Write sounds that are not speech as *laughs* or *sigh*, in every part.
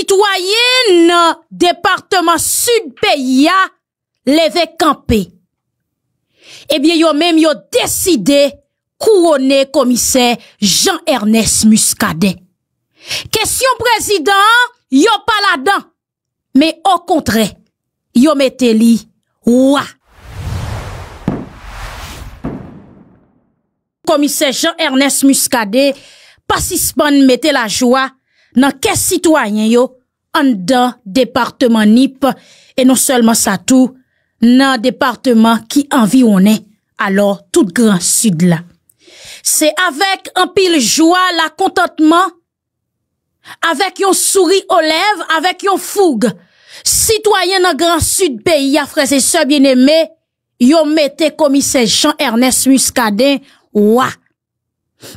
Sud département sud sud Eh bien, ils bien, même même yo décidé couronner commissaire Jean-Ernest Muscadet. y'a pas yo dent Mais au contraire, yo mette li Ouah. commissaire Jean-Ernest Muscadet pas mette la joie Nan kes sitwanyen yo, an dan departman Nip, e non selman sa tou, nan departman ki an vi ou ne, alor tout gran sud la. Se avek an pil jwa, la kontantman, avek yon souri o lev, avek yon foug, sitwanyen nan gran sud peyi, a freze se bieneme, yo mette komise Jean-Ernest Muscadin, wak.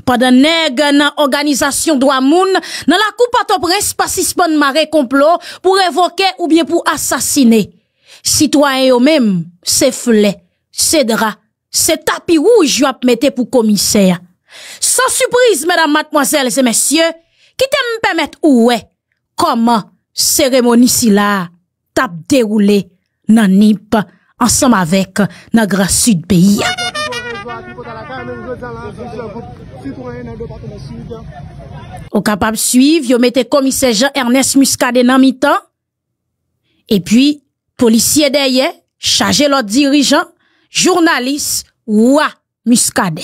pendant nèg nan organisation droit moune, nan la coupe à prince pas suspend maré complot pour évoquer ou bien pour assassiner Citoyens eux mêmes c'est flet c'est draps, c'est tapis rouge a mettre pour commissaire sans surprise mesdames mademoiselles et messieurs qui te me permettre ouais comment cérémonie si là tape déroulé nan nip ensemble avec nan sud pays au capable suivre, yo mettez commissaire Jean-Ernest Muscade dans mi-temps. Et puis, policier derrière, chargé leurs dirigeant, journaliste, ou Muscadé.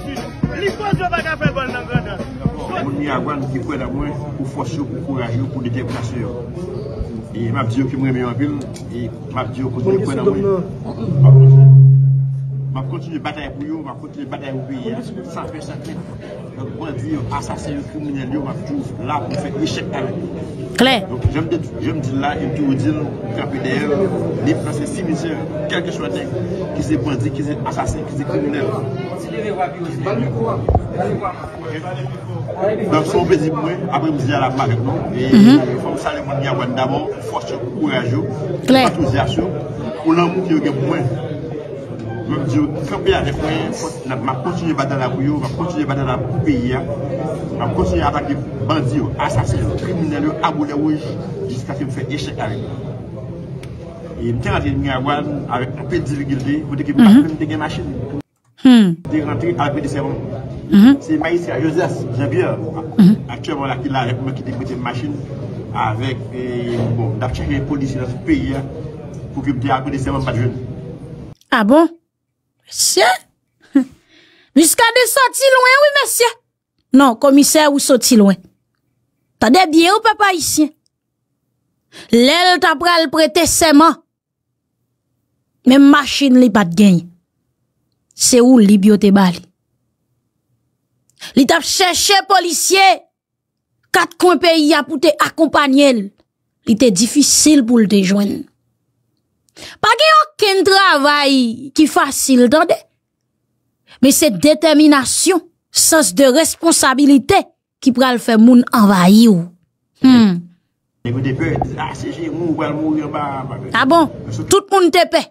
Mwen mi a gwa nou ki kwen nan mwen pou fos yo, pou kouraj yo, pou dete plase yo. E map di yo ki mwen me yon bil, e map di yo ki mwen kwen nan mwen. Map konti de batay pou yo, map konti de batay pou biye, sa fè sa fè. Mwen di yo asase yo kou mwen el yo, map di yo la pou fè kwe chèk tan. Jèm di la, jèm non? mhm. ki ou di, kapi de, li plase si misè, kèkè chwa de, ki se bandi, ki se asase, ki se koumnel. Dan sou bezi mwen, apre mizi la la marek nou, e fòm sa le moun yawen davon, fòs yo kou rejou, patou zi asyo, ou nan moun ki ou gen mwen. Mèm diyo, kèmpe ya dekwen, mèm kontinye badan la bouyo, mèm kontinye badan la pou peyi ya, mèm kontinye atak diyo bandi yo, asasin, kriminelyo, abou le wèj, jiska ki m fè eshek ari. E m tè rante mèm yawan, avè apè di ligil de, pou dekèm apèm dekèm machin. Dèkèm apèm de seman. Se ma yi se a yo zès, jè biè, akèm an la ki la, rep mèm ki dekèm dekèm dekèm machin, avèk, m dap chèkèm polisi la pou peyi ya, pou dekèm dekèm apèm de seman pa djèn Monsieur? *laughs* Jusqu'à des sorties loin, oui, monsieur. Non, commissaire, ou sorti loin. T'as des bien ou papa ici? L'aile t'a pral prêter seulement. Même machine li pas de gain. C'est où libioté' biote bali. Li t'a cherché policier. Quatre coins pays à pour te accompagner. Li était difficile pour le te Pake yon ken travay ki fasil dande Me se determinasyon, sens de responsabilite Ki pral fe moun anvayi ou hmm. A ah bon, tout moun tepe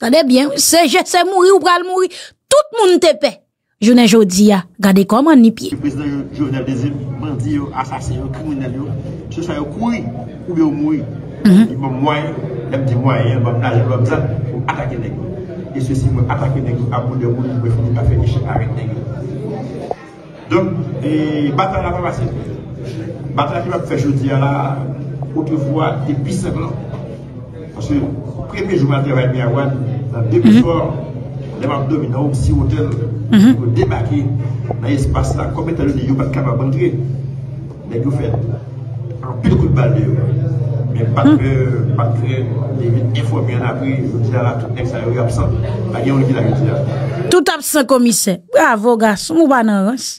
Kade bien, se je se mouri ou pral mouri Tout moun tepe Jounen Joudia, kade koman ni pie Jounen Joudia, kade koman ni pie Mhm. il ba moyen dem il moyen il faut ils et ceci les attaqué à bout de bout. faire des échec avec donc bataille la pas bataille qui va faire jeudi à la autrefois depuis simplement parce que premier jour bien dans deux mhm. les membres dominants si hôtel mhm. pour débarquer dans l'espace là comme étant le lieu pas capable d'entrer mais coup de balle de Pa kre, pa kre, ne fwo mi an apri, Akotek sa yo yon apsan, Akaya yon li bilak yon. Tout apsan komisen. Ou avoga, sou mou banan rans.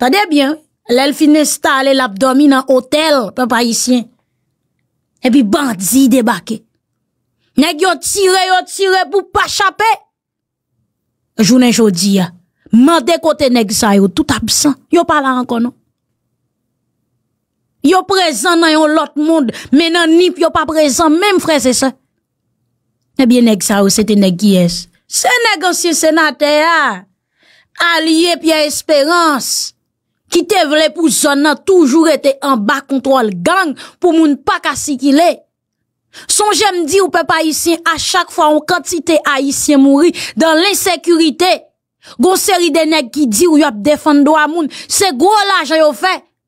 Tade bien. Lel finesta le lap domi nan otel, pa pa yisyen. Ebi bandzi debake. Nek yon tire, yon tire pou pa chape. Jounen jodi, ya. Ah, mande kote nek sa yo tout apsan. Yon pala an konon. Yo prezen nan yon lot moun, menan nip yo pa prezen, menm fre se se. Ebyen ek sa ou se te nek ki es? Se nek ansyen senate a, alye pi a esperans, ki te vle pou zon nan toujou rete an bak kontrol gang pou moun pa kasi ki le. Son jem di ou pe pa isyen a chak fwa ou kantite a isyen mouri dan le sekurite. Gon seri de nek ki di ou yop defando a moun, se gwo la jayofen.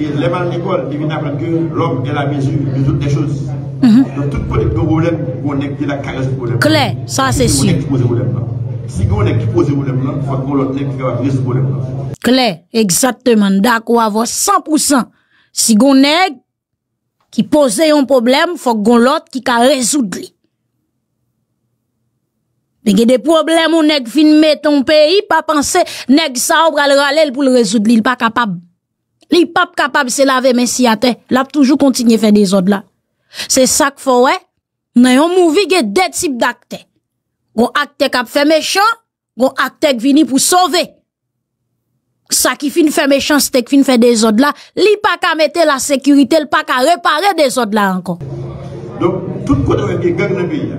Lèman nèkòl, devine apre kè, lòm kè la mèzù, mèzù tè chòz. Nèkòl, tout pote kè gòlèm, gòlèk kè la kè rèzù gòlèm. Kèlè, sa sè sù. Si gòlèk kè pose gòlèm lan, fòk gòlòt nèkè kè a rèzù gòlèm lan. Kèlè, eksatèman, dak wavò, 100%. Si gòlèk kè pose yon pòblèm, fòk gòlòt kè ka rèzùd li. Mèkè de pòblèm, mòlèk finmè ton pèy, pa pansè, nèk sa Li pa ap kapab se lave men si ate, la ap toujou kontinye fe dezod la. Se sak fo we, nan yon mouvi ge detip dakte. Gon akte kap fe mechon, gon akte ek vini pou sove. Sak ki fin fe mechon, se tek fin fe dezod la, li pa ka mette la sekurite, li pa ka repare dezod la ankon. Donk, tout koto vek de gagre beye.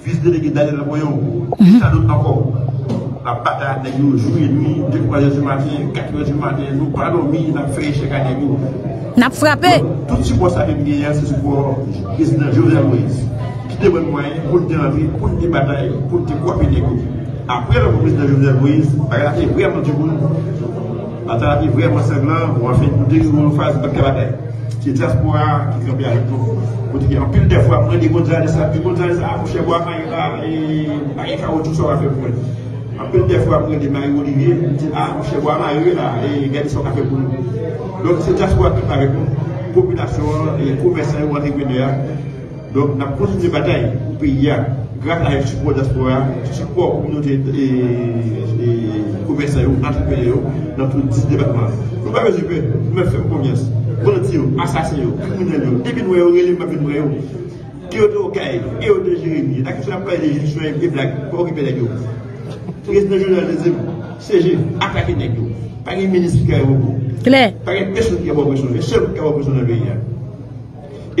fils délégué Daniel Boyon, qui encore. La bataille a jour et nuit, 2 3 du matin, 4 heures du matin, nous pas nous avons fait Nous avons frappé. Tout pour ça avec c'est de Joseph Moïse, qui te moyen pour te pour te bataille, pour te couper Après le président Joseph Moïse, vraiment du monde La bataille a vraiment on a fait deux jours en face de la bataille c'est diaspora qui campe avec nous. On dit en pile des fois, après des Gonzales, puis Gonzales a accouché bois, Maïra et Maïka, tout ça va faire pour nous. En pile des fois, après des Marie-Olivier, on dit ah, accouché bois, Maïra et Gadis, ça va faire pour nous. Donc c'est diaspora qui campe avec nous, population, et commerçants, et entrepreneurs. Donc, on a continué la bataille pour pays, grâce à un support diaspora, support communauté et commerçants, entrepreneurs, dans tous les départements. Nous ne pouvons pas mesurer, nous faisons confiance. Bonoti yo, asasye yo, koumounen yo, debin wè yo, relè mè bin wè yo, kè yo te okè, kè yo te jirin yo, takè sou la pè de jirin, jirin, jirin, jirin, kè yo kè yo, kè yo jirin, jirin, jirin, jirin, seje, atake nèk yo, pè gen menis kè yo, pè gen peson ki avò beson, esèp kè avò beson nan lè yè,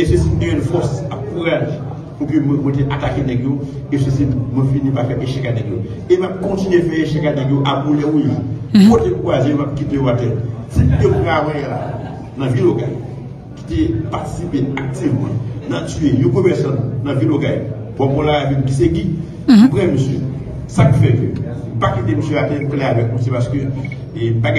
esè si mè diè lè fòs ap kouraj, pou ki mè te atake nèk yo, esè si mè fini pa fè esheka nèk yo, e mè kontine fè esheka dans la ville locale, qui participé activement dans tuer une personne dans la ville locale, pour moi là, avec qui c'est qui, mhm. après monsieur. Ça fait que, pas quitter monsieur à tel avec monsieur parce que, et pas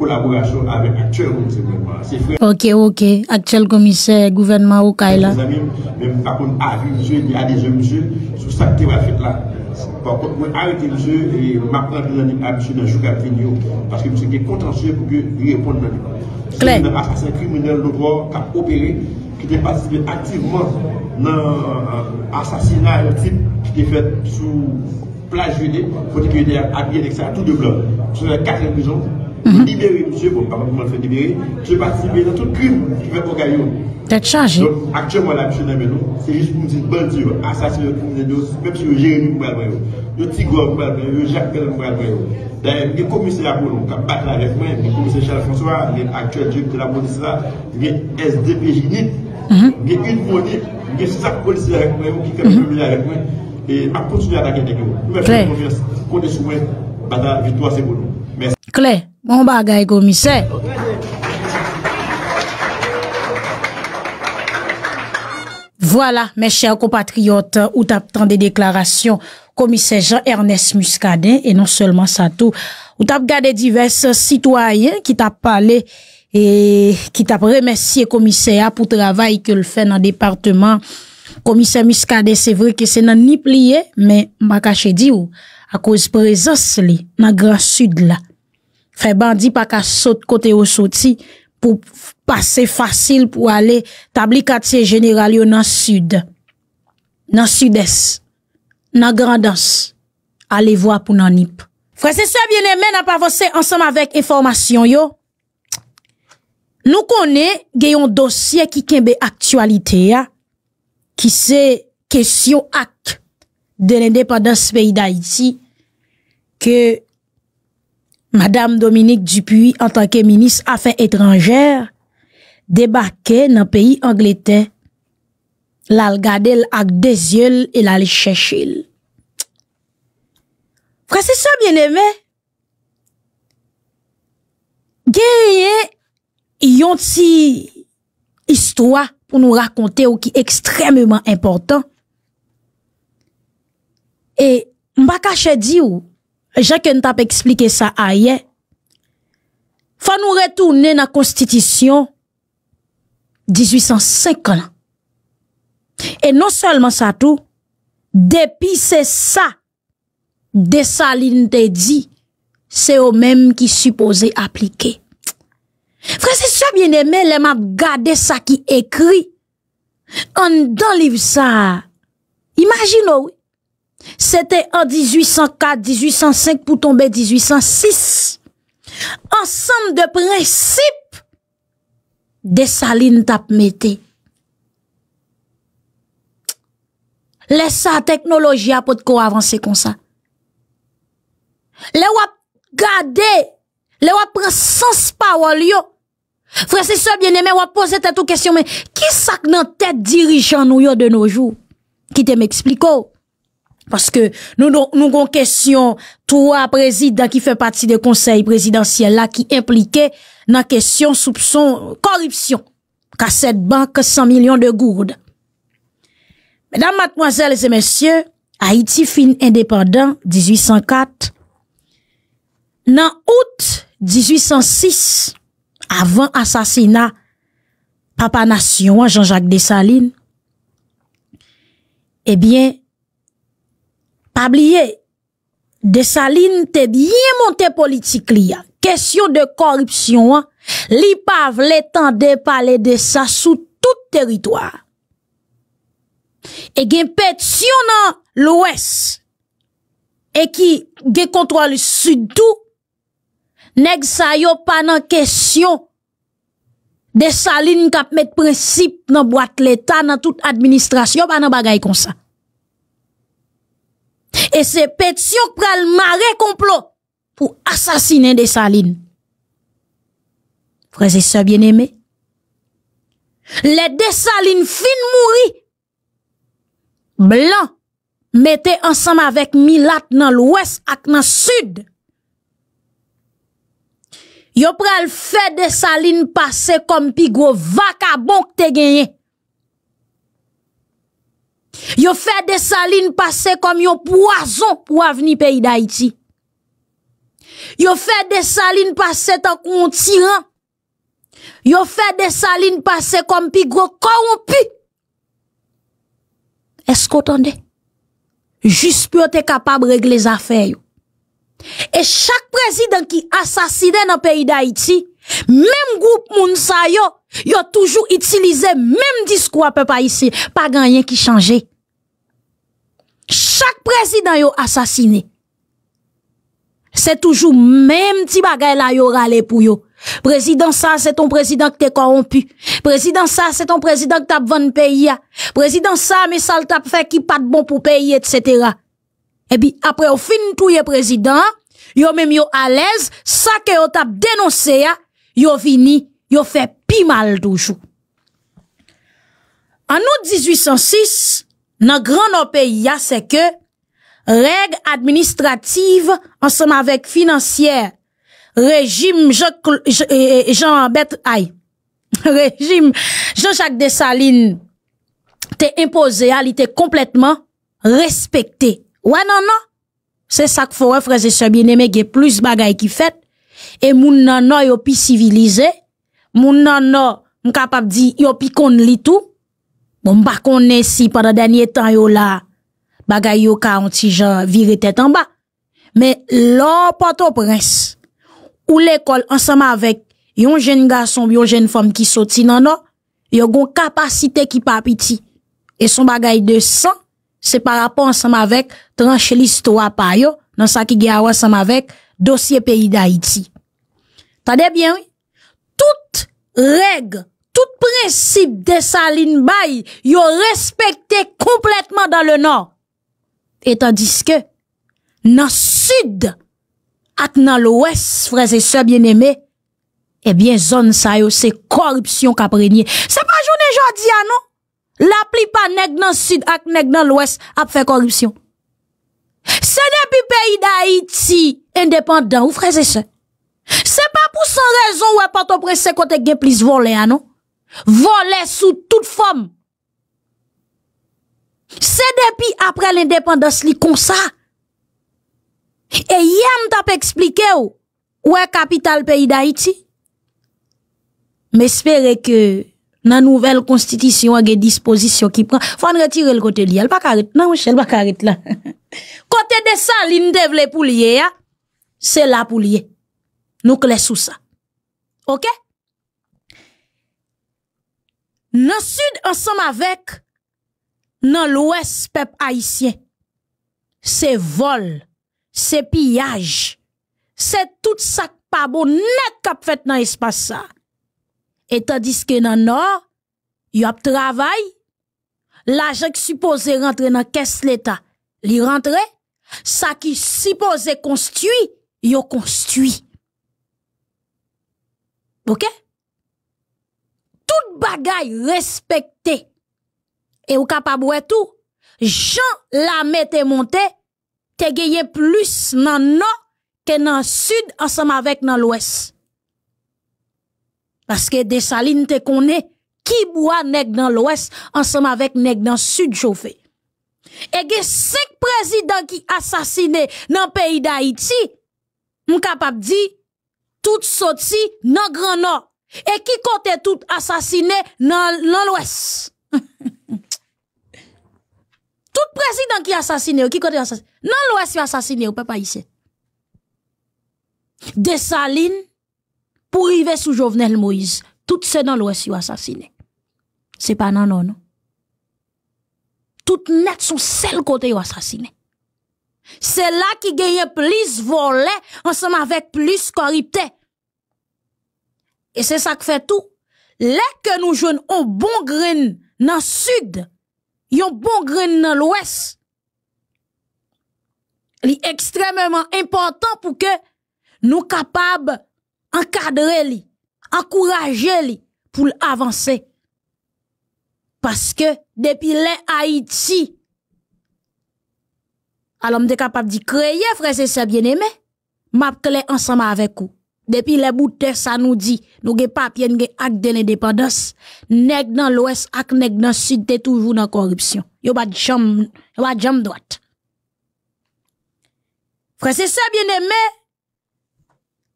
collaboration avec actuellement c'est vrai Ok, ok. Actuel commissaire, gouvernement au Kaila. Mes amis, même par contre, avis, monsieur, il y a des jeux, monsieur, sur ça qui va as fait là. Par contre, moi, arrêtez, monsieur, et m'apprendre à monsieur dans le jour à venir, parce que monsieur contentieux pour que lui réponde dans le Se yon nan asasin krimine lopwa ka opere, ki te patisipe aktiveman nan asasina yon tip ki te fet sou plaj vide, poti ki vide adye dekse a euh, tout de blan. Se yon nan kakren vizyon, libere mouche, bon pa moun moun fè libere, se patisipe nan tout krimi ki fè poka yon. Tè t'chaje. Don, aktiveman lan mouche nan menon, se yon mouche bandi yon, asasin lopwa krimine lopwa, pep se yon jere yon mouche almayon. Yon Tigor mouche almayon, yon Jacques Pell mouche almayon. D'ailleurs, le commissaire nous, qui ont avec moi, le commissaire Charles François, l'actuel directeur de la police là, le SDPJ mhm. une le sac policier avec moi, qui fait le mhm. avec moi, et à continuer à attaquer confiance, bah, victoire, nous. Merci. commissaire. Voilà, mes chers compatriotes, où t'as tant des déclarations commissaire Jean-Ernest Muscadet, et non seulement ça tout, où t'as gardé divers citoyens qui t'a parlé et qui t'a remercié commissaire pour le travail que le fait dans le département. Commissaire Muscadet, c'est vrai que c'est n'a ni plié, mais m'a caché dit à cause présence dans le grand sud là. Fait bandit pas qu'à saute côté au sorti pour Pas se fasil pou ale tablikat se jeneral yo nan sud. Nan sudes. Nan grandans. Ale vwa pou nan nip. Franseswa bine men a pavose ansam avek informasyon yo. Nou konen geyon dosye ki kenbe aktualite ya. Ki se kesyon ak de l'independans peyi da iti. Ke madame Dominique Dupuis an tanke minis a fe etranjer. debake nan peyi Angleten lal gade l ak dezyel e lal chèche l. Frè se sa, bien emè, gen yè yon ti histwa pou nou rakonte ou ki ekstrememan important. E mbakache di ou, jè ke nou tap eksplike sa a ye, fa nou retounen nan konstitisyon 1850. Et non seulement ça tout, depuis c'est ça, des salines lin te c'est au même qui supposait appliquer. frère ça bien aimé les m'a gardé ça qui écrit. En le livre ça Imagino oh oui. c'était en 1804, 1805 pour tomber 1806. ensemble de principes Desa lin tap mette. Lese sa teknoloji apot ko avanse kon sa. Le wap gade. Le wap prensans pa walyo. Fransese so biene men wap pose tato kasyon men. Ki sak nan tete dirijan nou yo de nou jou? Ki te m'expliko. Paske nou kon kasyon to a prezident ki fe pati de konsey prezidentiel la ki implikey nan kesyon soupson korupsyon ka set bank 100 milyon de gourd. Medan matmoazèles et mèsyè, Haïti fin indépendant 1804, nan out 1806, avan asasina Papa Nation, Jean-Jacques Dessalines, ebyen, eh pabliye, Dessalines te byen montè politik liyant. Kèsyon de korupsyon an, li pav letan de pale de sa sou tout teritoar. E gen petsyon nan l'OES, e ki gen kontrol sudou, neg sa yo pa nan kèsyon de salin kap met prinsip nan boat letan nan tout administrasyon pa nan bagay kon sa. E se petsyon pral mare konplo, pou asasine desaline. Vreze se bien eme. Le desaline fin mouri, blan, mette ansam avek milat nan lwes ak nan sud. Yo prel fe desaline pase kom pi go vakabon k te genye. Yo fe desaline pase kom yo poazon pou avni peyi da iti. Yo fait des salines passer tant qu'on Ils Yo fait des salines passer comme des gros Est-ce qu'on entendait? Juste pour être capable régler les affaires. Et chaque président qui assassiné dans le pays d'Haïti, même groupe Mounsa yo, toujours utilisé même discours peuple ici, pas gagné qui changeait. Chaque président yo assassiné, Se toujou mèm ti bagay la yo rale pou yo. Prezident sa, se ton prezident ki te korompi. Prezident sa, se ton prezident ki tap van peyi ya. Prezident sa, me sal tap fe ki pat bon pou peyi, etc. Ebi, apre yo fin touye prezident, yo mèm yo alez, sa ke yo tap denonse ya, yo vini, yo fe pi mal toujou. An nou 1806, nan gran nou peyi ya se ke, règles administratives ensemble avec financières, régime Jean-Bert Aïe, *laughs* régime Jean-Jacques Dessalines t'es imposé il était complètement respecté. Ouais, non, non. C'est ça qu'il faut, frères et sœurs bien-aimés, il y a plus de bagailles qui fait. Et moun nan nan yo pi civilisé. Moun nan nan, m'capable di, yo pi kon li tout. Bon, m'pa bah, konne si pendant dernier temps yo là, bagay yo ka on ti jan vire tête en bas. Mais l'or Port-au-Prince, ou l'école, ensemble avec yon jeune garçon, yon jeune femme qui soti nan non, yo gon kapasite ki pa pitié. Et son bagay de sang c'est par rapport ensemble avec tranche l'histoire pa yo, nan sa ki ge ensemble avec dossier pays d'Haïti. T'as Tade bien, oui? Toute règle, tout principe de Saline Baye bay, yo respecté complètement dans le Nord. Etan diske nan sud at nan l'ouest, freze se, eh bien eme, ebyen zon sa yo se korupsyon kaprenye. Se pa jounen jodi anon, la pli pa neg nan sud ak neg nan l'ouest ap fe korupsyon. Se ne pi peyi da Haiti indepandant ou freze se, se pa pou son rezon wè pato prese kote gen plis vole anon, vole sou tout fom. Se depi apre l'independans li konsa E yam ta pe eksplike ou Ou e kapital peyi da iti Mespere ke nan nouvel konstitisyon Agye disposisyon ki pran Fwan retire l kote li *laughs* Kote desan li n devle pou liye Se la pou liye Nou klesou sa Ok Nan sud an som avek dans l'ouest peuple haïtien. C'est vol, c'est pillage. C'est tout ça pas bon net qu'a fait dans l'espace ça. Et tandis que dans le nord, il y a travail. L'argent qui supposé rentrer dans la caisse l'état, il rentre. Ça qui supposé construit, il construit. OK Tout bagaille respecté, et ou capable de tout. Jean la mette monté, te gagné plus le nord que le sud ensemble avec dans l'ouest. Parce que des salines te connaît qui boit nèg dans l'ouest ensemble avec nèg dans sud chauffé. Et gen cinq présidents qui assassiné dans pays d'Haïti, capable dit tout sorti dans grand nord et qui comptait tout assassiné dans l'ouest. *laughs* Tout président qui assassiné qui côté assassiné. Non, l'Ouest qui assassiné peut pas ici. Des salines pour arriver sous Jovenel Moïse. Tout c'est dans l'Ouest qui assassiné. C'est pas non, non, non. Tout net sont seul côté assassiné. C'est là qui gagne plus volé ensemble avec plus corrupté. Et c'est ça qui fait tout. Là que nous jouons au bon grain dans le sud, yon bon grain dans l'ouest, Il est extrêmement important pour que nous capables encadrer les encourager pour avancer. Parce que depuis l'Aïti, Haïti, est capable de créer, frère, c'est bien aimé, m'a ensemble avec vous. Depuis les bouteilles, ça nous dit, nous avons papier, nous acte de l'indépendance. Nèg dans l'ouest, ak nèg dans le sud, t'es toujours dans corruption. Yo pas jam, yo pas jam droite. Frère, c'est ça, bien aimé.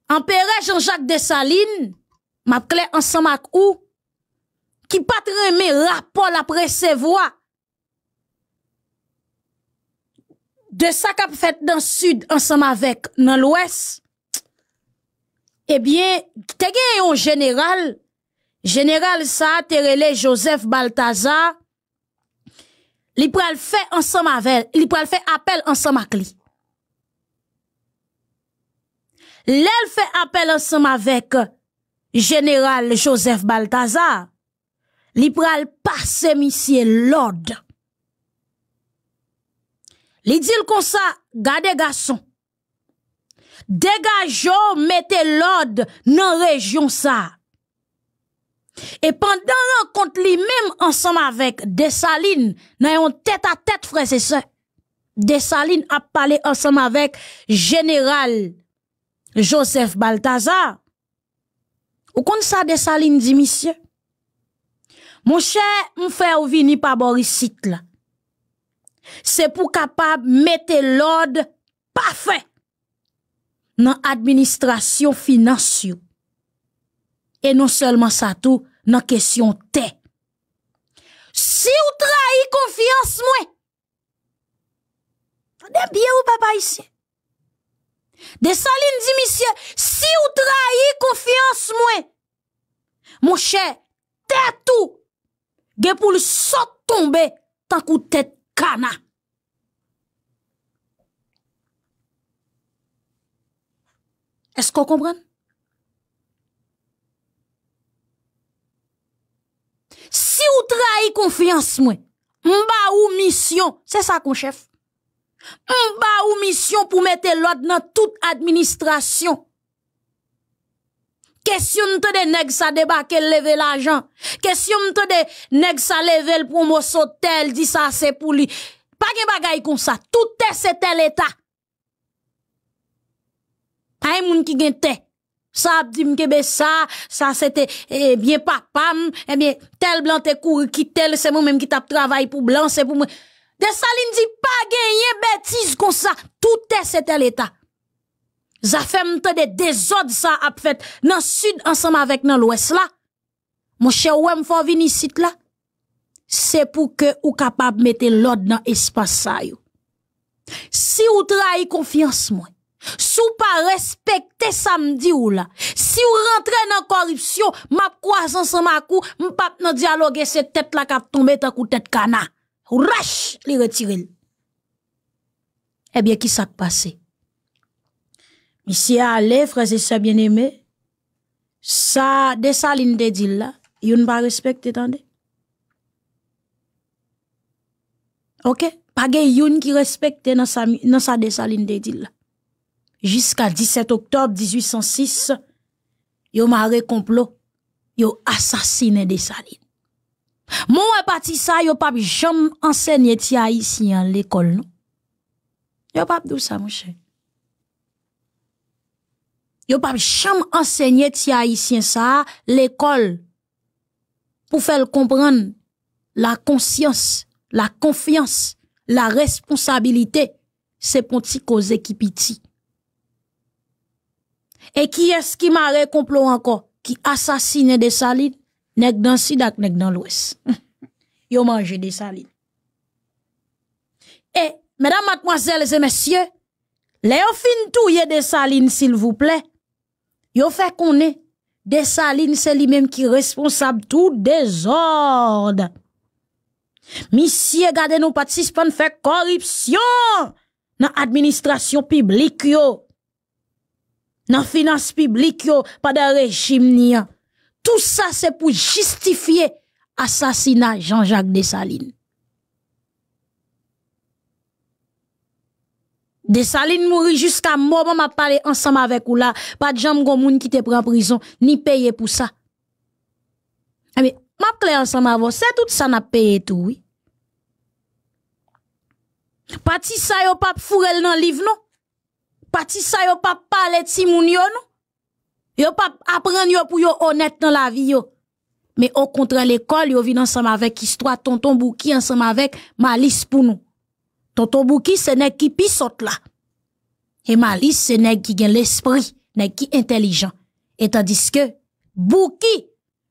Empereur Jean-Jacques Dessalines, m'a clé ensemble avec ou, qui pas rapport après ses voix. De ça qu'a fait dans le sud ensemble avec dans l'ouest, Ebyen, eh te gen yon jeneral, jeneral Saaterele Joseph Baltaza, li pral fe apel ansama kli. Lel fe apel ansama vek jeneral Joseph Baltaza, li pral pa se misye lode. Li dil konsa gade gason. Dega jo mette lode nan rejyon sa. E pandan an kont li mem ansam avek Desaline, nan yon tet a tet frese se, Desaline ap pale ansam avek general Joseph Baltazar. Ou kont sa Desaline di misye? Monshe mfe ou vini pa borisit la. Se pou kapab mette lode pa fey. nan administrasyon finansyon. E non selman sa tou, nan kesyon te. Si ou trai konfians mwen, fande biye ou baba isye. De salin di misye, si ou trai konfians mwen, mwen chè, te tou, gen pou l souk tombe, tank ou te kana. Est-ce qu'on comprend Si ou trahi confiance, on mba ou mission, c'est ça qu'on chef, mba ou mission pour pour toute l'ordre toute toute administration. Question de des ça, ça leve l'ajan, kesyon ça, de ça lever le promo sotel, ça, ça. pour lui. Pas comme ça. tout est c'est tel état. Ay moun ki gen te, sa ap di mke be sa, sa se te, e bien pa pam, e bien tel blan te kou ki tel, se moun menm ki tap travay pou blan, se pou mwen, de sa li ndi pa gen ye betiz kon sa, tout te se tel eta. Za fe mte de dezod sa ap fet nan sud ansam avek nan lwes la, moun che wèm fò vini sit la, se pou ke ou kapab mette lod nan espasa yo. Si ou trai konfians moun, Sou pa respecter samedi ou là. Si ou rentre nan corruption, Map kwa san ma makou Mpap nan dialogue se tet la kap tombe ta tet kana Ou Rache, li eh bien ki sak pase Si a ale Frase se bien eme Sa desaline de dil la Yon pa respekte tande Ok Page yon ki respecte Nan sa, nan sa desaline de dil la jusqu'à 17 octobre 1806, yo maré complot, yo assassiné des salines. Mon parti ça, yo pas jamais enseigné ti haïtien l'école, non? Yo pas dou ça, mon cher. Yo pas jamais enseigné ti haïtien ça l'école pour faire comprendre la conscience, la confiance, la responsabilité, c'est pour ti cause qui pitié. Et qui est-ce qui m'a complot encore? Qui assassine des salines? Nèg dans Sidak, nèg dans l'Ouest. *laughs* Yo mange des salines. Et, mesdames, mademoiselles et messieurs, les fin des salines, s'il vous plaît. Yo fait qu'on est. Des salines, c'est lui-même qui est responsable tout désordre. Monsieur, gardez-nous pas de faire corruption dans l'administration publique, yo dans la finance publique, pas de régime, ni hein. Tout Tout c'est pour justifier l'assassinat de Jean-Jacques Dessalines. Dessalines mourit jusqu'à mort, m'a parlé ensemble avec ou là, pas de gens qui te en prison, ni payé pour ça. Mais, eh m'a clair ensemble avec c'est tout ça n'a payé tout, oui. Parti ça yo pas fourrel dans livre, non? parti ça yo pas parlé de moun yo non yo pas apprendre pour yo honnête dans la vie yo mais au contraire l'école yo vin ensemble avec histoire tonton bouki ensemble avec malice pour nous tonton bouki c'est nèg qui saute là et malice c'est n'est qui gagne l'esprit n'est-ce qui intelligent et tandis que bouki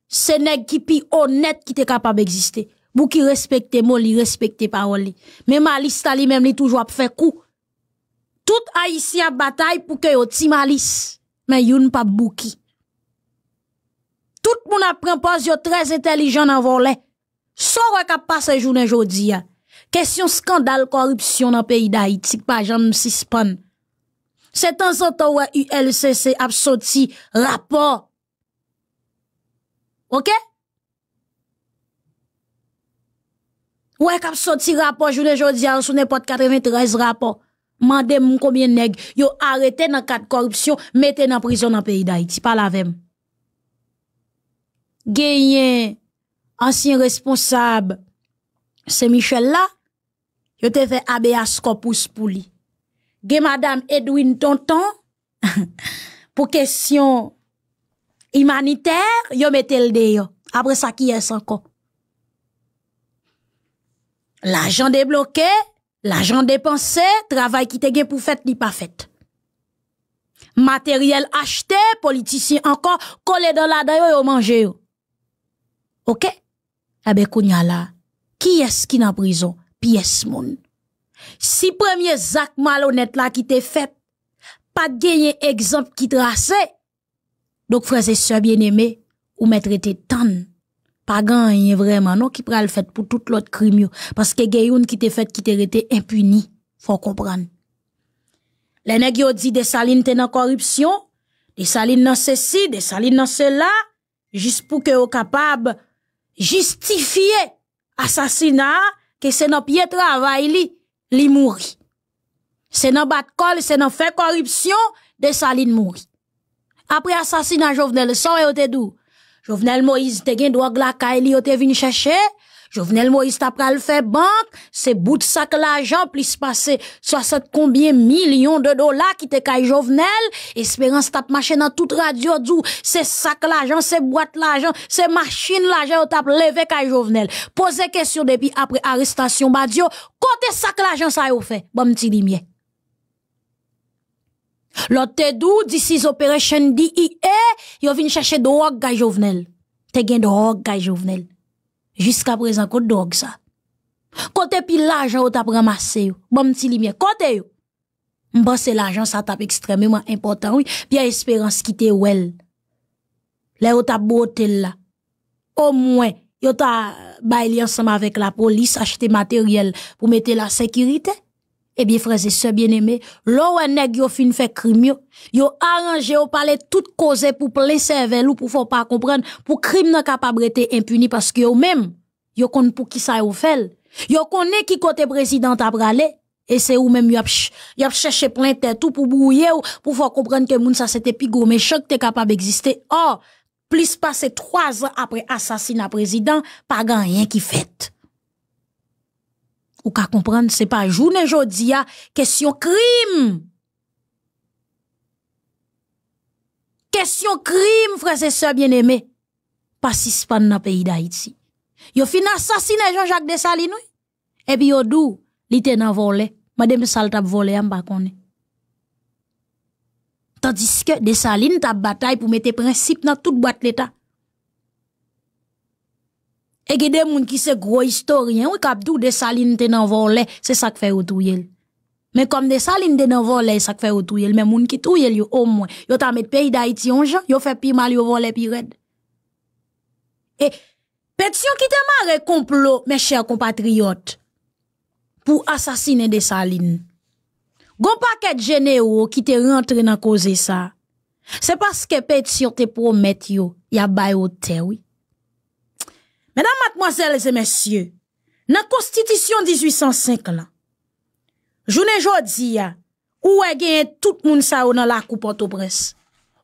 c'est n'est qui pis honnête qui est capable d'exister bouki respecte mot li respecte parole paroles. mais malice ta lui même lui toujours à faire coup Tout Aisyen batay pou ke yo timalis, men yon pa bouki. Tout moun aprenpaz yo trez etelijan nan volen. So wèk ap pase jounen jodi ya. Kesyon skandal korupsyon nan peyi da Aitik pa jan msi span. Se tansan to wèk ULCC ap soti rapor. Ok? Wèk ap soti rapor jounen jodi ya, sou ne pot 93 rapor. mande moun koumye neg, yo arete nan kat korupsyon, mette nan prizon nan peyday, ti palavem. Gen yon ansin responsab, se Michel la, yo te fe abe asko pou spouli. Gen madame Edwin Tonton, *laughs* pou kesyon imaniter, yo mette lde yo, apre sa ki yon sanko. La jan de bloke, L'argent dépensé, travail qui te gagné pour fait ni pas fait. Matériel acheté, politicien encore, collé dans la et au manger OK? Eh ben, là, qui est-ce qui est en prison? Pièce moun. Si premier Zach malhonnête là qui t'est fait, pas de gagné exemple qui tracé. Donc, frère, et sœurs bien aimé, ou mettre tes tonnes pas gagné vraiment non qui le fait pour tout l'autre crime parce que gayoun qui t'est fait qui t'est été impuni faut comprendre les nèg yo dit des salines t'es dans corruption des salines dans ceci des salines dans cela juste pour que au capable justifier assassinat que c'est dans pied travail li li mouri c'est dans bat col c'est dans fait corruption des salines mouri après assassinat Jovenel sans et dou Jovenel Moïse te gen venu la ka li yo te vini Jovenel Moïse ta pral fait bank, se bout sac l'argent, se passer 60 combien millions de dollars qui te Espérance, Jovenel, Espérance tap dans dans toute radio d'où sac sac l'argent, boîte l'argent, l'argent, c'est machine l'argent yo levé. levé Jovenel. Pose question depuis après arrestation, Badio, diyo, kote sak l'argent sa yo fè, fait. bon L'autre dou, d'ici opération Operation DIA, e yo vin chercher drogue ga jovenel. Te gen drogue ga jovenel. Jusqu'à présent kote drog ça. Kote pi l'argent ou tap ramasse yo. Bon petit limier, kote yo. Mba se l'argent ça tape extrêmement important, oui. Pi espérance qui te wel. Le ou tap botel la. Au moins, yo t'a baili ensemble avec la police achete matériel pour mettre la sécurité. Eh bien, frères et sœurs bien-aimés, l'on nèg yo fin fait crime yo, yo arrangé yo parler toute cause pour plein cervelle ou pour faut pas comprendre pour crime n'a capable rester impuni parce que eux même, yo konn pour qui ça yo fait. Yo connaît qui côté président a bralé et c'est ou même yo y a cherché plein de tout pour brouiller pour faut comprendre que moun ça c'était pigou méchant que t'es capable d'exister. Or, plus passé trois ans après assassinat président, pas rien qui fait. Ou ka c'est pas pas question jodi question crime, question crime, frères et sœurs bien pas pas nan le pays d'Haïti. Yo fin assassiné Jean-Jacques Dessalines, Et puis yo dou, li te nan vole. Madame Salta volé vole am Tandis Tandis que Dessalines tap pour mettre mette principe dans toute boîte l'état. Et que des gens qui sont gros historiens, oui, qui ont des salines de dans volé, c'est ça qui fait Mais comme des salines de dans c'est ça qui fait Mais les gens qui tout au moins, ils ont mis pays d'Haïti en gens, ils fait pire mal, ils ont volé pire. Et, pétition qui te marre complot, mes chers compatriotes, pour assassiner des salines. Gon paquet généreux qui te rentré dans cause ça. C'est parce que pétition te promet yo, y a bail au terre, oui. Edan matmozèl zè mèsyè, nan Konstitisyon 1805 la, jounè jò di ya, ou wè genye tout moun sa ou nan la koupote ou pres.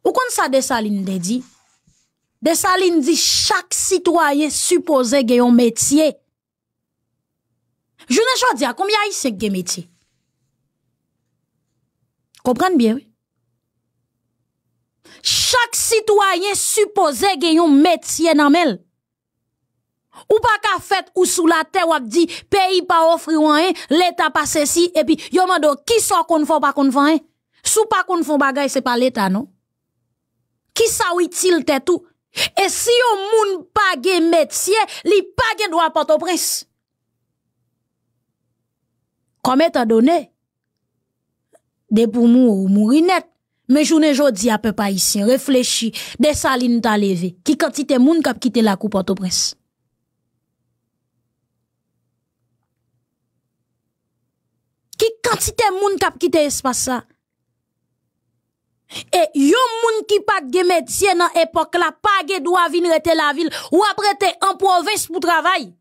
Ou kon sa desalini de di? Desalini di chak sitwaye supose genyon metye. Jounè jò di ya, koumya yisek genye metye? Koprenn byen, wè? Chak sitwaye supose genyon metye nan mèl. Ou pa ka fèt ou sou la te wap di, peyi pa ofri wan en, leta pa se si, epi yo mando, ki sa kon fon pa kon fon en? Sou pa kon fon bagay, se pa leta non? Ki sa witi lte tou? E si yo moun page metye, li page dwa patopres. Kome ta done? De pou moun ou moun inet, me jounen jodi a pe pa isi, reflechi, de sa li nou ta leve, ki kantite moun kap kite la koup patopres. Ki kantite moun kap kite Et et yon moun ki pat gen métier nan époque la, pa gen droit vin rete la ville ou aprete en province pour travail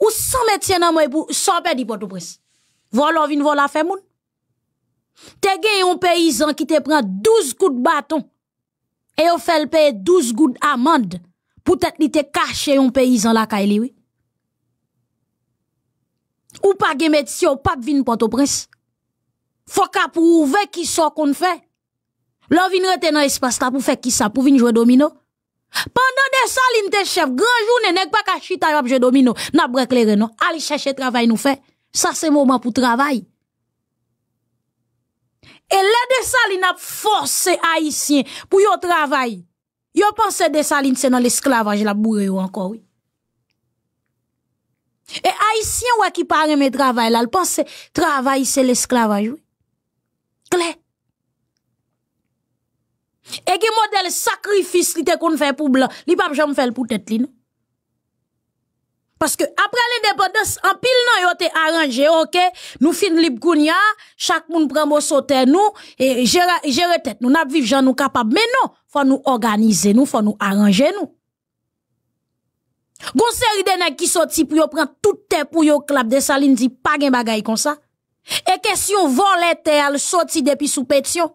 Ou sans métier, nan mwen pou, san ils di potou pres. Volo vin voilà fe moun. Te gen yon paysan ki te prend 12 coups e de et et fait le payer 12 coups d'amende pour être li te kache yon paysan la ka e ou pas de médecin pas de Port-au-Prince. Faut qu'à prouver qui sort qu'on fait. L'on vient rester dans l'espace là pour faire qui ça, pour venir jouer domino. Pendant des salines tes chef, grand jour, n'est pas qu'à chita à jouer domino. N'a pas éclairé non. Allez chercher travail nous fait. Ça c'est moment pour travail. Et là des salines a forcé haïtiens pour yon travail. Yo que des salines c'est dans l'esclavage la bourré encore, oui. E ayisyen wak ki parem e travay la, l panse travay se l esklavaj wè, kle. E ge mode le sakrifis li te kon fè pou blan, li pap jom fè l pou tèt li nou. Paske apre le debodas, an pil nan yo te aranje, ok, nou fin lip koun ya, chak moun pran mò sote nou, e jere tèt nou, nap viv jan nou kapab, men nou, fò nou organize nou, fò nou aranje nou. Gon série de qui sorti pour yo prendre tout terre pour yo clap des salines, dit pas gen bagay comme ça. Et question voler terre al sorti depuis sous pétion.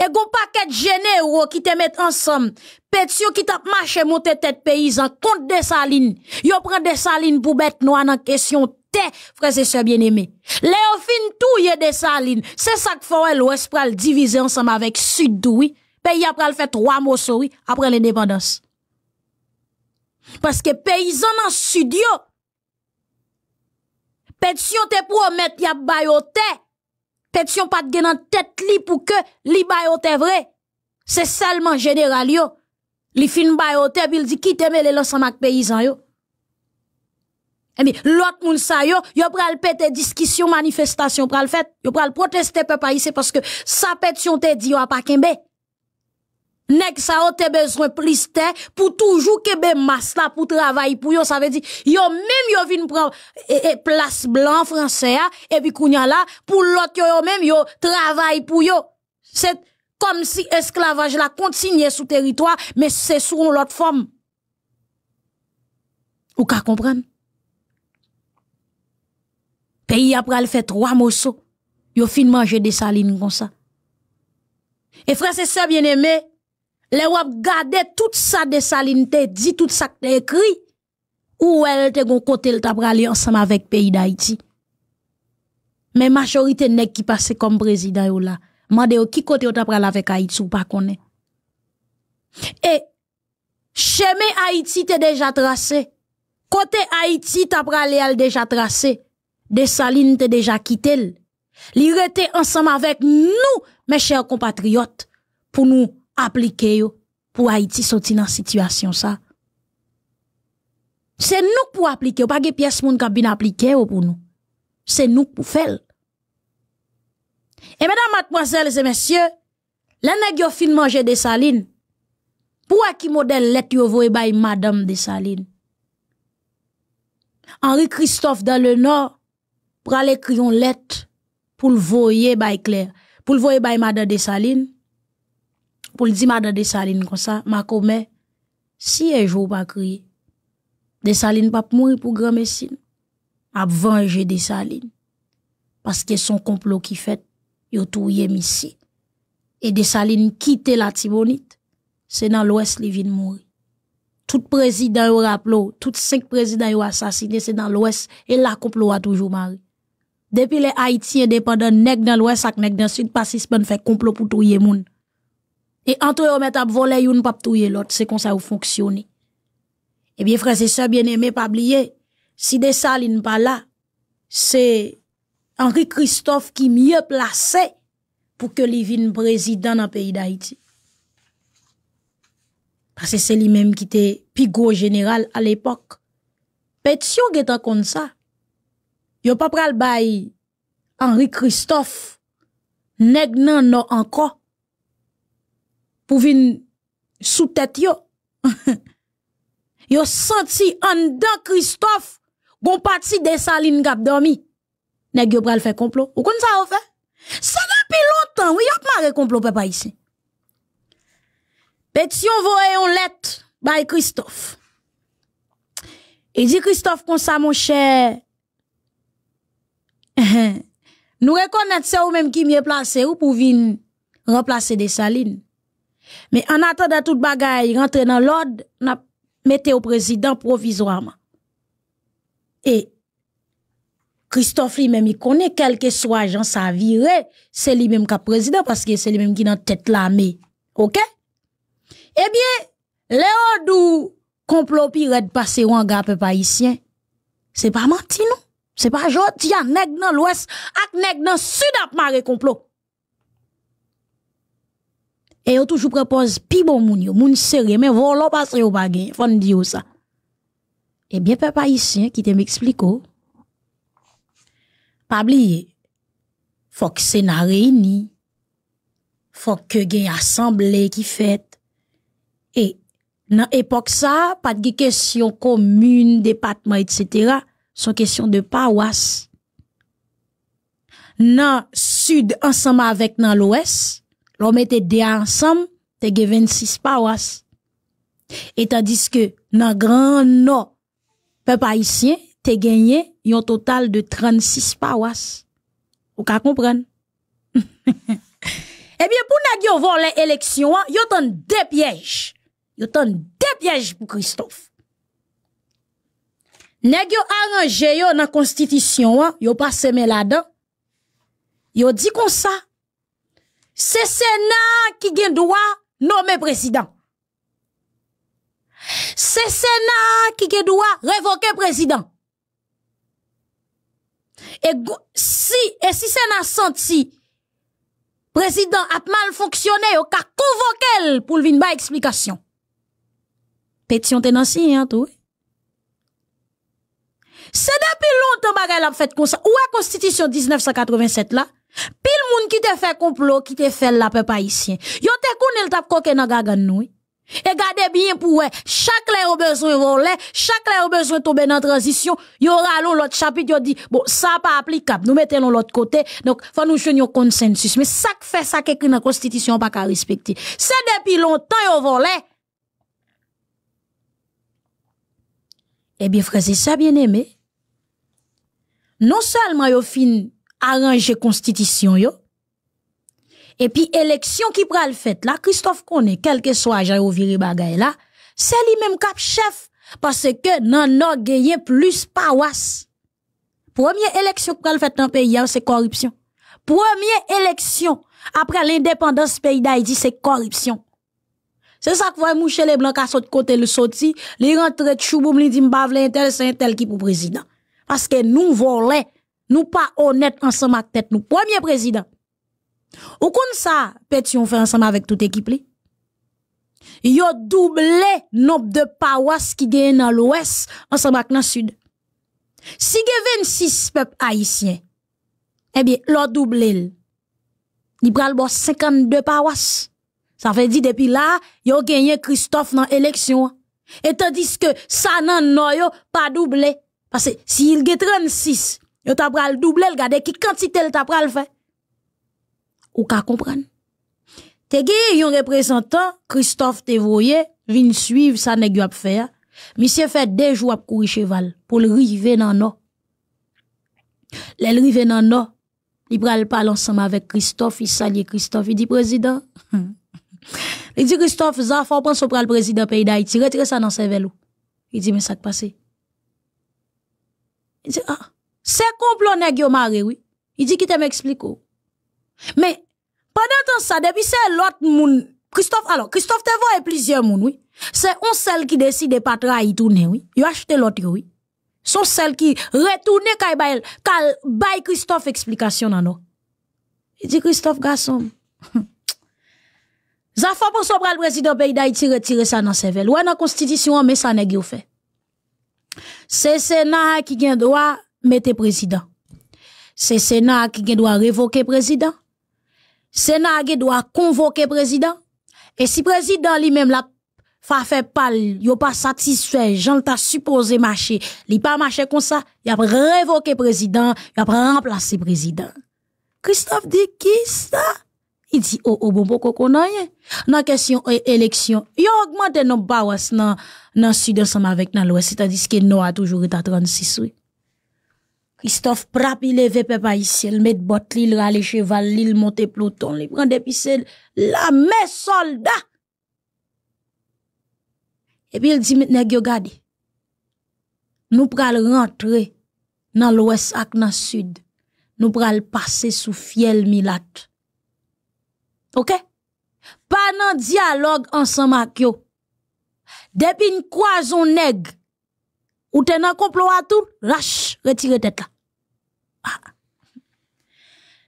Et gon paquet généraux qui te met ensemble. Pétion qui t'a marché monter tête paysan contre des salines. Yo prend des salines pour bête noire en question T'es frères et sœurs bien-aimés. Léophine touye des salines. C'est ça que faut l'ouest le diviser ensemble avec sud oui. Pays après le fait trois morceaux oui, après l'indépendance. Parce que paysan en studio, sud, pétition te promet y a bayote. Pétition pas de en tête li pour que li bayote vrai. C'est seulement général yo. Li fin bayote, il dit qui te mêle l'ensemble avec paysan yo. Eh bien, l'autre moun sa yo, yo pral pète discussion, manifestation pral fait. Yo pral protester peu pa parce que sa pétion te dit yo a pas kembe. Nèg sa a te besoin plus pour toujours kebe mas là pour travailler pour yo ça veut dire yo même yo vinn prendre une eh, eh, place blanc français ah, et puis kounya là pour l'autre yo, même yo travail pour yo c'est comme si esclavage là continuait sous territoire mais c'est sous l'autre forme ou ka comprendre pays après le fait trois morceaux yo fin manger des salines comme ça et frère c'est ça bien aimé le wap gardaient tout ça sa desalinite, dit tout sa te écrit. ou elle te gon kote l le ensemble avec pays d'Haïti. Mais majorité Men nek ki pase comme président yo la, mande yo ki kote ou Haïti, avec Haïti Haïti ou pas. konen. Et, chemin Haïti te déjà tracé. kote Haïti. Haïti li déjà tracé. De saline déjà déjà quitté. Li ensemble avec nous, nous. chers compatriotes, pour nous Appliquer, yo pour Haïti sortir nan situation, ça? C'est nous pour appliquer, pas pa pièces piyes moun kap bin pour nous pou nous. pour nous pou mesdames, mademoiselles et messieurs, se mesye, les yo fin manje de salines. Pour lettre modèle lettre bay madame des salines? Henri Christophe dans le Nord, écrire une lettre pour le voyer bay Claire, le voyer by madame des salines pour le dire madame Dessaline comme ça, ma que si un jour pas crier, Dessaline pas mourir pour grand médecine a venger Dessaline. Parce que son complot qui fait, yo touye ici. Et Dessaline quitter la Tibonite, c'est dans l'ouest li vinn mourir. Tout président yo appelé tout cinq présidents yo assassiné, c'est dans l'ouest, et la complot a toujours mari Depuis les Haïtiens dépendants, nèg dans l'ouest ak nèg dans le sud, pas si fait complot pour touye moun. Et entre eux, met à voler une pas touyer l'autre, c'est comme ça vous fonctionnez. Eh bien, frères et sœurs bien-aimés, pas oublier, si des salines pas là, c'est Henri Christophe qui mieux placé pour que lui vienne président dans le pays d'Haïti. Parce que c'est lui-même qui était pigot général à l'époque. Pétion est comme ça. Yo pas pral bail Henri Christophe. Nèg nan non encore pour vin sous tête yo. *laughs* yo senti en dan Christophe gon parti de Salines gap dormi. Nèg yo pral fè complot. Ou kon sa ou fè? Ça depuis longtemps, oui, yon marre complot papa ici. Pétion voye yon lettre by Christophe. Et dit Christophe comme ça mon cher. *laughs* Nous reconnaissons ou même qui m'est placé ou pour venir remplacer des salines. Mais en attendant tout bagaille rentrer dans l'ordre, n'a mettez au président provisoirement. Et Christophe lui-même il connaît quel que soit Jean ça virer, c'est lui-même qui est président parce que c'est lui-même qui est dans tête l'armée. OK Eh bien, Léon le complot pire de passer en gars peuple ce C'est pas menti non. C'est pas un nèg dans l'ouest un nèg dans sud maré complot. Et yo toujours propose pi bon moun yo, moun serré mais volo parce yo pa gen, fon di yo ça. Eh bien, papa ici, qui te m'explique, oh, pas oublier, faut que c'est Sénat réuni, faut que une assemblée qui fête. » Et, dans époque ça, pas de question commune, département, etc., sont question de paroisse. Dans sud, ensemble avec dans l'ouest, l'on était deux ensemble, t'es 26 paroisses. Et tandis que, dans grand nord, peuple haïtien, te gagné, un total de 36 paroisses. Vous ka comprendre? *laughs* Eh bien, pou pour yo von le eleksyon an, hein, yo ton de pyej. Yo ton de Christophe. pou Christophe. Nèg yo arrange yo nan Constitution. Hein, yo là-dedans, la dan. Yo dit comme ça c'est le Sénat qui doit droit nommer président. C'est le Sénat qui doit droit révoquer président. Et si et si Sénat senti président a mal fonctionné, il a convoqué pour venir ba explication. Pétition tenancy hein tout. C'est depuis longtemps bagaille a fait comme ça. Où est constitution 1987 là Pile moun qui te fait complot, qui te fait la peuple haïtien. Yo te le tap koke nan gagan nou. Et gardez bien pour chaque lè au besoin voler, chaque lè au besoin tomber dans transition, yo ralon l'autre chapitre yo dit bon ça pas applicable, nous mettons l'autre côté. Donc faut nous joindre un consensus, mais ça fait ça qu'écrit dans la constitution pas qu'à respecter. C'est depuis longtemps yo volé. Eh bien frère, c'est bien aimé. non seulement yo fin arranger constitution yo. Et puis élection qui pral fait là, Christophe connaît quel que soit j'ai viré bagay là, c'est lui-même cap chef parce que nan non gagné plus pawas. Première élection pral fait dans pays hein, c'est corruption. Première élection après l'indépendance pays d'Haïti c'est corruption. C'est ça que voit moucher les blancs à de côté le sorti, les rentrés de chouboum dit m'bavle un tel c'est un tel qui pour président. Parce que nous volons nous pas honnêtes ensemble avec tête nous premier président ou comme ça pétion fait ensemble avec toute équipe li yo doublé nombre de paroisses qui gagnent dans l'ouest ensemble avec le sud si gagne 26 peuples haïtiens eh bien leur doublé il 52 paroisses ça veut dire depuis là yo gagné Christophe dans élection et tandis que ça nan non pas doublé parce que s'il y gagne 36 Yo t'a pral doubler, regardez qui quantité le t'a le fait. Ou ka comprendre. Te gagné un représentant, Christophe voyé vin suivre sa nèg yo a fait. Monsieur fait deux jours pour courir cheval pour le river dans nord. Le river dans nord. Il pral parle ensemble avec Christophe, il salue Christophe, il dit président. *laughs* il dit Christophe, ça faut prendre le président pays d'Haïti, retire ça dans ses vélos. Il dit mais ça qui passé. Il dit ah c'est complot nèg yo maré oui. Il dit qu'il t'explique. Mais pendant ça depuis c'est l'autre moun Christophe alors Christophe te et plusieurs moun oui. C'est un seul qui décide de pas travailler oui. Il a acheté l'autre oui. Son seul qui retourne quand il Christophe explication nan non. Il dit Christophe garçon. *laughs* Za pour pour so président pays d'Haïti retire ça dans cervelle. Ouais dans constitution mais ça nèg yo fait. C'est Sénat qui gen droit mettez président. C'est Sénat qui doit révoquer président. Sénat qui doit convoquer président. Et si président lui-même l'a fait pas, yo pas satisfait, j'en t'a supposé marcher, il pas marché comme ça, Il a révoqué président, Il a remplacé président. Christophe dit qui ça? Il dit, oh, oh, bon, bon, qu'on a Dans question élection, a augmenté nos bawas dans, dans sud ensemble avec dans l'ouest, c'est-à-dire que nous a toujours été à 36, oui. Christophe Prap, il levait peuple ici... il met botte, il rale cheval, il monte peloton, il prend des piscines, la mes soldats. Et puis il dit, pas, nous pral rentrer dans l'ouest et dans le sud. Nous pral passer sous fiel milat. OK? Pas nan dialogue ensemble avec yo. Depuis une croison nèg, ou t'es dans complot à tout, rach retire tête là. Ah.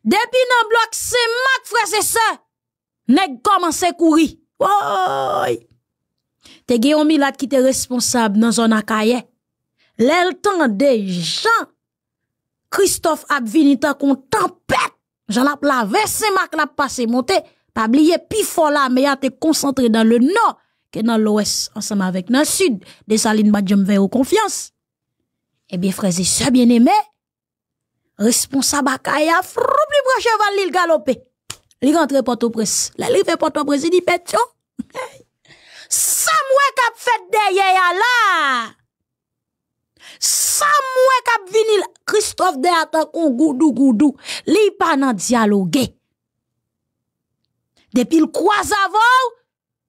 Depuis dans bloc, c'est Mac, frère, c'est ça. Nèg commence à courir. Oi! Te gen milat qui te responsable dans zone akaye. L'el temps de Jean. Christophe Abvinita vini kon tempête. Jean la la c'est Mac l'a passé monter. Pas oublier pi là mais a te concentré dans le nord que dans l'ouest ensemble avec dans le sud. Des salines bah, madjom vers confiance. Eh bien, frère, c'est ça bien aimé. responsable à akaya froubli bra cheval li l galope. Li rentre poto presse, la li fe poto presse, dit, il petyo. Sa qu'a kap fait de là. la. Sa qu'a kap vinil, Christophe de Atakon goudou goudou, li pa nan dialogue. Depuis le kwa avant,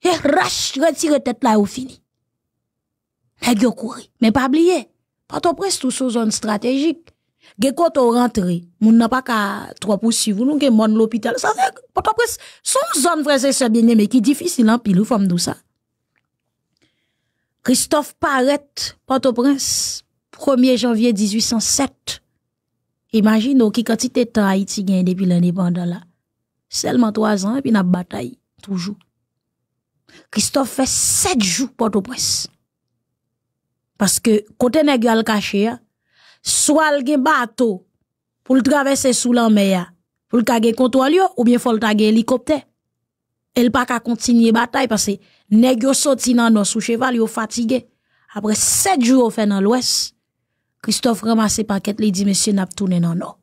et rache retire tête là au fini. Neg yo couru? Mais pas oublier Port-au-Prince tout sous zone stratégique. Quand on rentre, on n'a pas qu'à trop poursuivre, nous gen mon l'hôpital. Ça c'est Port-au-Prince, son zone très bien aimé qui difficile en hein, pile, femme ça. Christophe Parrette, Port-au-Prince, 1er janvier 1807. imaginez qui quantité de temps Haïti gagne depuis l'indépendance là. Seulement trois ans et puis n'a bataille toujours. Christophe fait sept jours Port-au-Prince. Parce que, côté a le caché, soit il un bateau, pour le traverser sous la mer, pour le kage contrôle, ou bien faut le en hélicoptère. Elle pas qu'à continuer bataille, parce que, nèg yo sorti dans nos sous cheval, yo fatigué. Après sept jours au fait dans l'ouest, Christophe remasse paquet, li dit, monsieur, n'a pas tourné dans nos.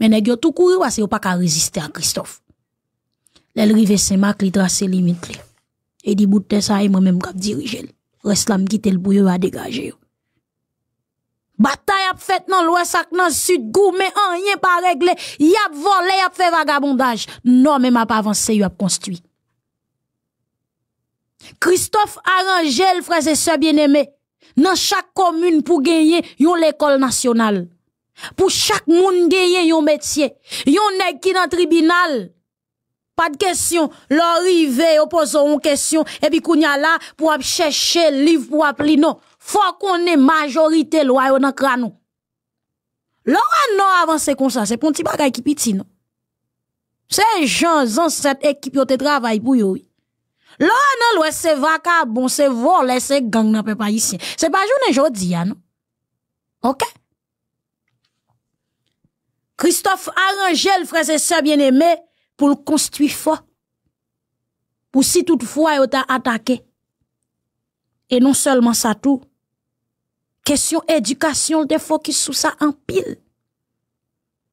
Mais nèg yo tout couru, parce que n'a pas résisté résister à Christophe. Elle rive Saint-Marc, li les limite Il Et dit, bout de ça, et moi-même, kap diriger. Reste me qui le bouillon à dégager. Bataille a fait dans l'ouest ak dans sud goumé rien pas réglé, y a volé, y a fait vagabondage. Non même pas avancé, y a construit. Christophe Arangel, frères et sœurs bien-aimés, dans chaque commune pour gagner une l'école nationale. Pour chaque monde gagner un métier, yon nèg qui dans tribunal, pas de question. L'arrivée, opposons une question, et puis qu'on y a là, pour chercher livre, pour appeler non. Faut qu'on ait majorité, loi, dans le crâne. L'on non avancé comme ça, c'est pour un petit bagage qui piti, non? C'est gens, cette équipe, qui ont travaillé pour eux. L'on non, l'ouest, c'est vacabon, c'est volé, c'est gang, n'a pas ici. C'est pas journée, jodi, hein, non? Ok? Christophe Arangel, frère et sœurs bien aimé pour le construire fort. Pour si toutefois il t'a attaqué. Et non seulement ça tout. Question éducation, te focus sur ça en pile.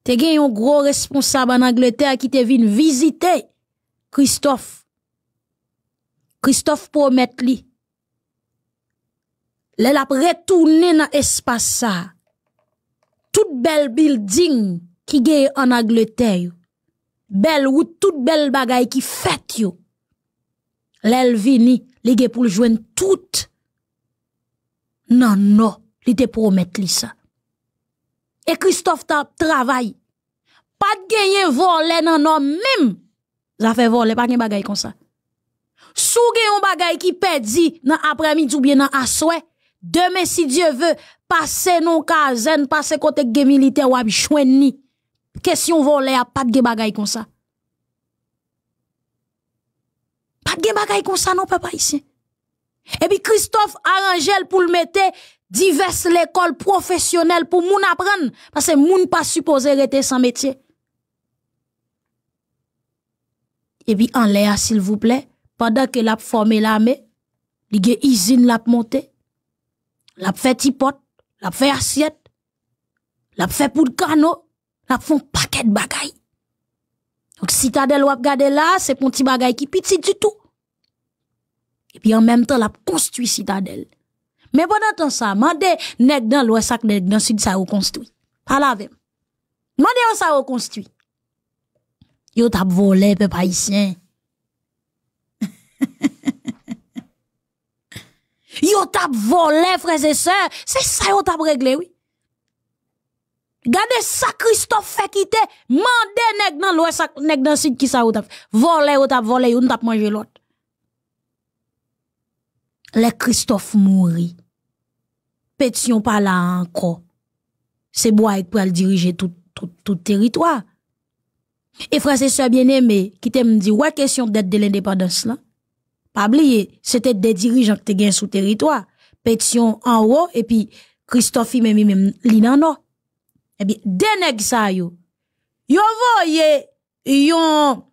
Tu gen un gros responsable en Angleterre qui te venu visiter Christophe. Christophe promet li. Le retourné dans espace ça. Tout belle building qui gen en Angleterre belle route, toute belle bagaille qui fait yo. L'el vini, li ge pou joindre tout. Non, non, li te promettent. li ça. Et Christophe ta travail. Pas de gagner volé non non même. Ça fait voler pas de bagaille comme ça. Sou un bagay qui perdit dans après-midi ou bien dans asoué, demain si Dieu veut, passer non kazen, passer côté gen militaire ou ab ni. Question volée à pas de bagaille comme ça. Pas de bagaille comme ça non papa ici. Et puis Christophe arrangé pour le mettre diverses l'école professionnelle pour moun apprendre parce que moun pas supposé rester sans métier. Et puis en l'air s'il vous plaît, pendant que l'a formé l'armée, li usine l'a monté, l'a fait tipote, l'a fait assiette, l'a fait pour le canot la font paquet de bagaille. Donc, citadelle ou gade là, c'est pour petit bagaille qui petit du tout. Et puis, en même temps, la construit citadelle. Mais pendant temps ça, mande, nèg dans l'ouest, nèg dans sud, ça ou construit. Pas la même. Mande, on ça ou construit. Yo tap volé, peu païsien *laughs* yo tap volé, frères et sœurs. C'est ça yo tap réglé, oui. Gade ça, Christophe fait quitter, mandé nèg dans l'ouest, nèg dans sud qui ça ou t'a volé ou t'a volé ou t'a mangé l'autre. Les Christophe mourit. Pétion pas là encore. C'est bois pour le diriger tout, tout, tout territoire. Et frères et bien-aimés, qui t'aime dit, ouais, question d'être de l'indépendance là. Pas oublier, c'était des dirigeants qui te gagnent sous territoire. Pétion en haut, et puis Christophe même, même, l'inan eh bien, deneg sa yo, yo voye yon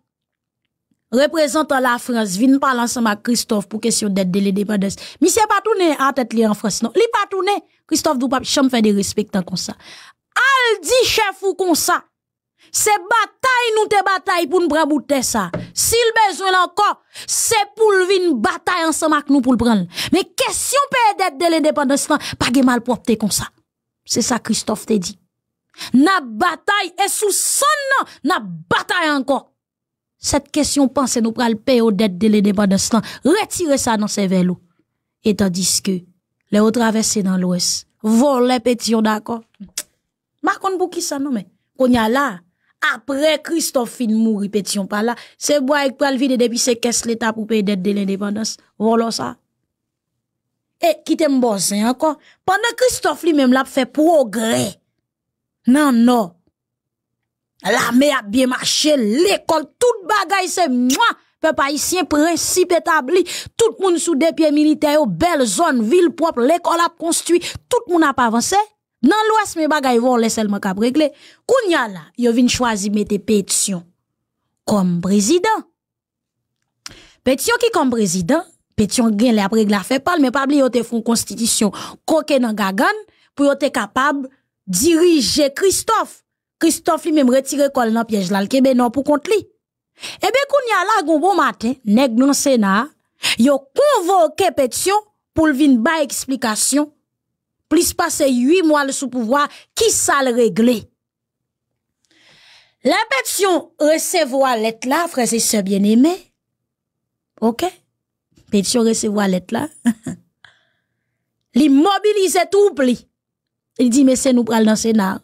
représentant la France. vin pal ensemble avec Christophe pour question d'être de l'indépendance. Mi pas tourné à tête li en France. non. Li tourné. Christophe dou pap fais de respect comme ça. Al di chef ou comme ça. se bataille, nou te pour pou bouté ça. Sil besoin lankon, se pou bataille ensemble avec nous pour pou prendre. Mais question paye d'être de l'indépendance, pas pa mal propte comme ça. C'est ça, Christophe te dit n'a bataille et sous son n'a bataille encore. Cette question pense nous le payer aux dettes de l'indépendance Retire ça dans ces vélos. Et tandis que, les autres traversés dans l'ouest, voler pétition d'accord. Marcon pour qui ça non mais, qu'on y a là, après Christophe mourir pétion par là, c'est bois qui pral vide depuis c'est caisse l'état pour payer dettes de l'indépendance. Voilà ça. Et qui t'aime bosser encore. Pendant Christophe lui-même l'a fait progrès. Non, non. L'armée a bien marché, l'école, tout bagaille, c'est moi, peuple haïtien, principe établi, tout le monde sous des pieds militaires, belle zone, ville propre, l'école a construit, tout le monde a pas avancé. Dans l'ouest, mes bagailles vont les seulement cap régler. Kounya là, yo vin choisir mettre pétition comme président. Pétion qui comme président, Pétion, qui la après la fait pas mais pas oublier te font constitution dans gagan pour être capable diriger Christophe. Christophe lui-même retiré col dans piège là, le non pour contre lui. Eh bien, qu'on y a là, bon matin, nèg non Sénat, yo convoqué Pétion pour vin ba explication. Plus passer huit mois sous pouvoir, qui ça le régler? La Pétion recevoir lettre là, Frère et sœurs bien-aimés. OK? Pétion recevoir lettre là. *laughs* li tout pli. Il dit, mais c'est nous pral dans le Sénat,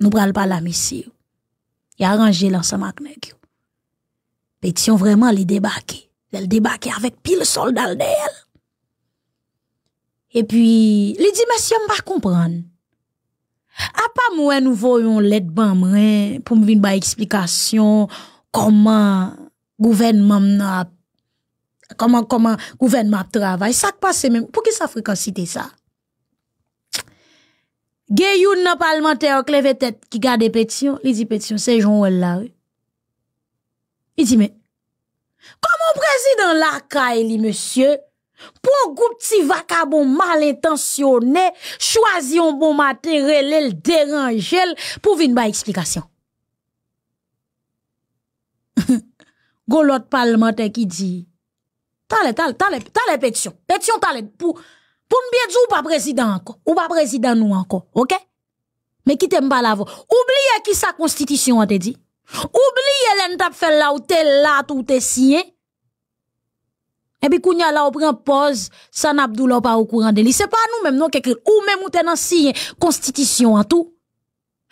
nous parlons pas la mission. Il a arrangé l'ensemble avec nous. Pétition vraiment, les débarquer. Elle débarqué avec pile soldat d'elle. Et puis, il dit, monsieur, on pas comprendre. À pas moi, nous voyons l'aide ban pour me venir explication comment gouvernement comment comment gouvernement travaille. Ça passe même, pour qui ça fréquence ça? Gayoun nan parlementaire tête qui garde pétition, il dit pétition c'est Jean ouel là. Il dit mais comment président la caille monsieur pour groupe petit vacabon mal intentionné choisi un bon matériel le déranger pour venir ba explication. Go *laughs* l'autre parlementaire qui dit T'as les, pétitions. Pétitions, t'as les, pour, pour ne bien dire, ou pas président encore. Ou pas président nous encore. OK? Mais qui t'aime pas là Oubliez qui sa constitution a te dit. Oubliez l'entap fait là ou t'es là, tout t'es signé. Et puis, quand là, on prend pause, ça n'a pas au courant de lui. C'est pas nous-mêmes, non, quelque, ou même ou t'es dans signé, constitution en tout.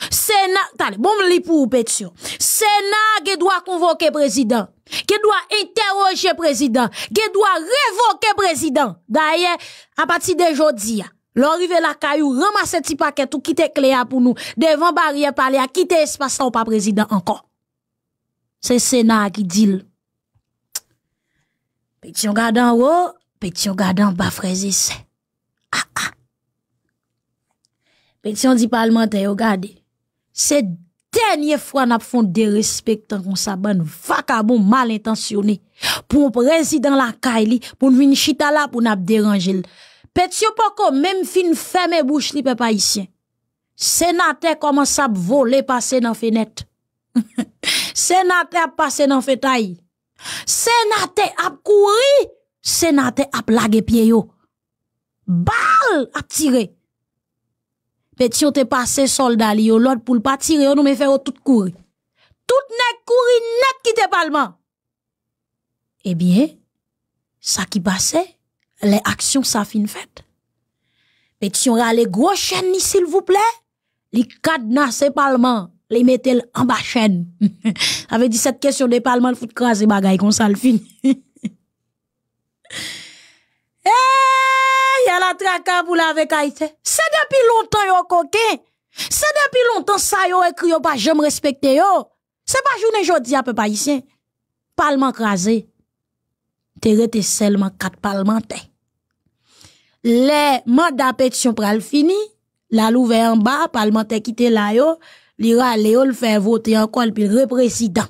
Sénat, bon, li pour pétion. Sénat qui doit convoquer président, qui doit interroger président, qui doit révoquer président. D'ailleurs, à partir de jeudi, l'arrivée la caillou, ramasser petit paquet ou quitte clé pour nous, devant barrière parler à quitter espace ou pas président encore. C'est Sénat qui dit. Pétion garde en haut, pétion garde en bas, frères Ah, ah. Pétion dit parlementaire, regardez c'est dernière fois n'a font fait qu'on respectants. des vagabond mal intentionné pour président la caille pour venir Chitala, là pour nous déranger Petit pas même fin femme bouche li peuple haïtien sénateur commence à voler passer dans fenêtre *laughs* sénateur passe passé dans fétaille sénateur a courir sénateur a plagé pied yo balle a tirer Petition te passé soldat li l'autre pour pas tirer nous mais faire tout courir. Tout nèg courir net te parlement. Eh bien, ça qui passait, les actions ça fin fait. Petition rale gros ni s'il vous plaît, Les cadenas c'est parlement, Les mettez en bas chaîne. Avec *laughs* 17 question de parlement, fout craser bagaille comme ça le fin. hey! *laughs* Eh, y a la traka pour la avec Haïti. C'est depuis longtemps yo coquin. C'est depuis longtemps ça yo écrit yo pas jamais respecté yo. C'est pas journée jodi à peu pas ici. Parlement crasé. T'es resté seulement quatre parlementaires. Les mandats pétition pral fini, la louve en bas, parlementaire quitté là yo, l'ira le le faire voter encore puis le président.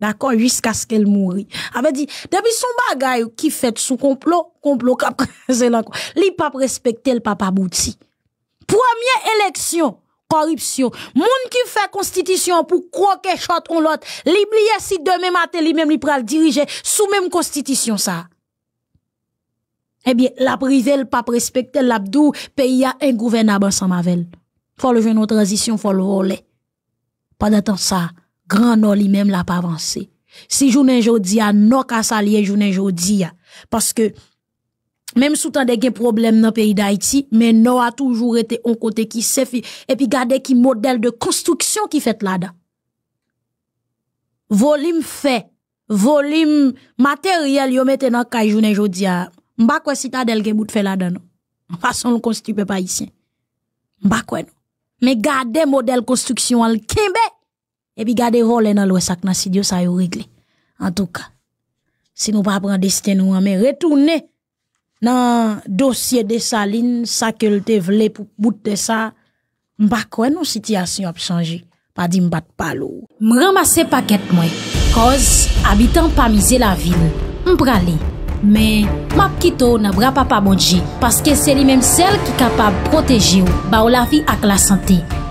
D'accord, jusqu'à ce qu'elle mourit. Avait dit, depuis son bagage qui fait sous complot, complot cap *laughs* pas respecté le papa Bouti. Première élection, corruption. monde qui fait constitution pour croquer chot on l'autre, l'oublier si demain matin lui même li pral diriger sous même constitution ça. Eh bien, la privé, le pape respecté, l'abdou, pays a ingouvernable ensemble avec Faut le jeune transition, faut le voler. Pendant temps ça, grand nord lui-même l'a pas avancé. Si journée jodi a non ka salier journée jodi parce que même sous tant des problèmes dans le pays d'Haïti, mais non a toujours été un côté qui s'est et puis gardez qui modèle de construction qui fait là-dedans. Volume fait, volume matériel yo mette dans kay journée jodi a. pas quoi citadel gen bout fait là-dedans. Façon le constitué pas ici. M'pa quoi non. Mais gardez modèle construction al kembe Epi gade role nan lwesak nan si diyo sa yo regle. An tou ka. Si nou pa pran desiten nou wame retoune nan dosye de sa lin, sa ke lte vle pou pout de sa, mpa kwen nou sityasyon ap sanji. Pa di mbat palou. M ramase paket mwen. Koz, abitan pa mize la vil. M prale. Men, map kito nan bra papa mwadji. Paske se li menm sel ki kapab proteji ou. Ba ou la vi ak la sante.